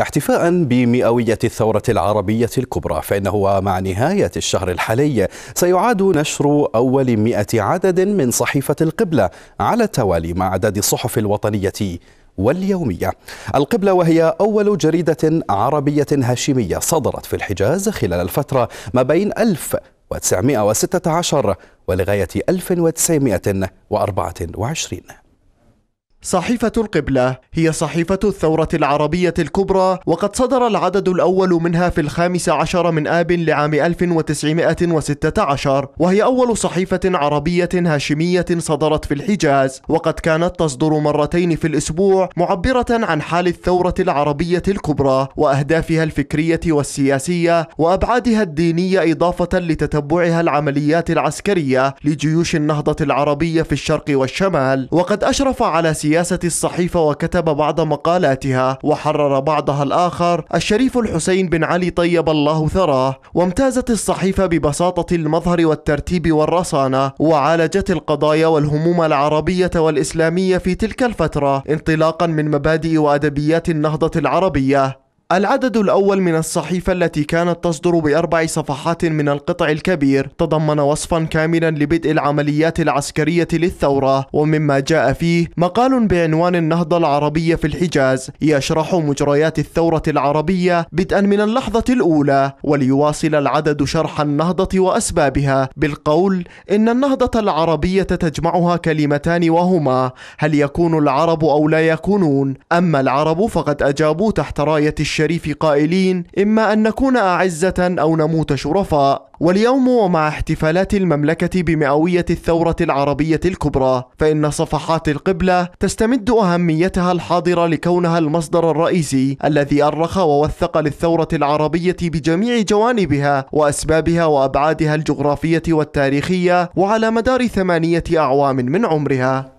احتفاء بمئوية الثورة العربية الكبرى فإنه مع نهاية الشهر الحالي سيعاد نشر أول مئة عدد من صحيفة القبلة على التوالي مع عدد الصحف الوطنية واليومية القبلة وهي أول جريدة عربية هاشمية صدرت في الحجاز خلال الفترة ما بين 1916 ولغاية 1924 صحيفة القبلة هي صحيفة الثورة العربية الكبرى وقد صدر العدد الأول منها في الخامس عشر من آب لعام 1916 وهي أول صحيفة عربية هاشمية صدرت في الحجاز وقد كانت تصدر مرتين في الأسبوع معبرة عن حال الثورة العربية الكبرى وأهدافها الفكرية والسياسية وأبعادها الدينية إضافة لتتبعها العمليات العسكرية لجيوش النهضة العربية في الشرق والشمال وقد أشرف على سياسة سياسة الصحيفة وكتب بعض مقالاتها وحرر بعضها الآخر الشريف الحسين بن علي طيب الله ثراه وامتازت الصحيفة ببساطة المظهر والترتيب والرصانة وعالجت القضايا والهموم العربية والإسلامية في تلك الفترة انطلاقا من مبادئ وأدبيات النهضة العربية العدد الأول من الصحيفة التي كانت تصدر بأربع صفحات من القطع الكبير تضمن وصفا كاملا لبدء العمليات العسكرية للثورة ومما جاء فيه مقال بعنوان النهضة العربية في الحجاز يشرح مجريات الثورة العربية بدءا من اللحظة الأولى وليواصل العدد شرح النهضة وأسبابها بالقول إن النهضة العربية تجمعها كلمتان وهما هل يكون العرب أو لا يكونون أما العرب فقد أجابوا تحت راية الشريف قائلين إما أن نكون أعزة أو نموت شرفاء واليوم ومع احتفالات المملكة بمئوية الثورة العربية الكبرى فإن صفحات القبلة تستمد أهميتها الحاضرة لكونها المصدر الرئيسي الذي أرخ ووثق للثورة العربية بجميع جوانبها وأسبابها وأبعادها الجغرافية والتاريخية وعلى مدار ثمانية أعوام من عمرها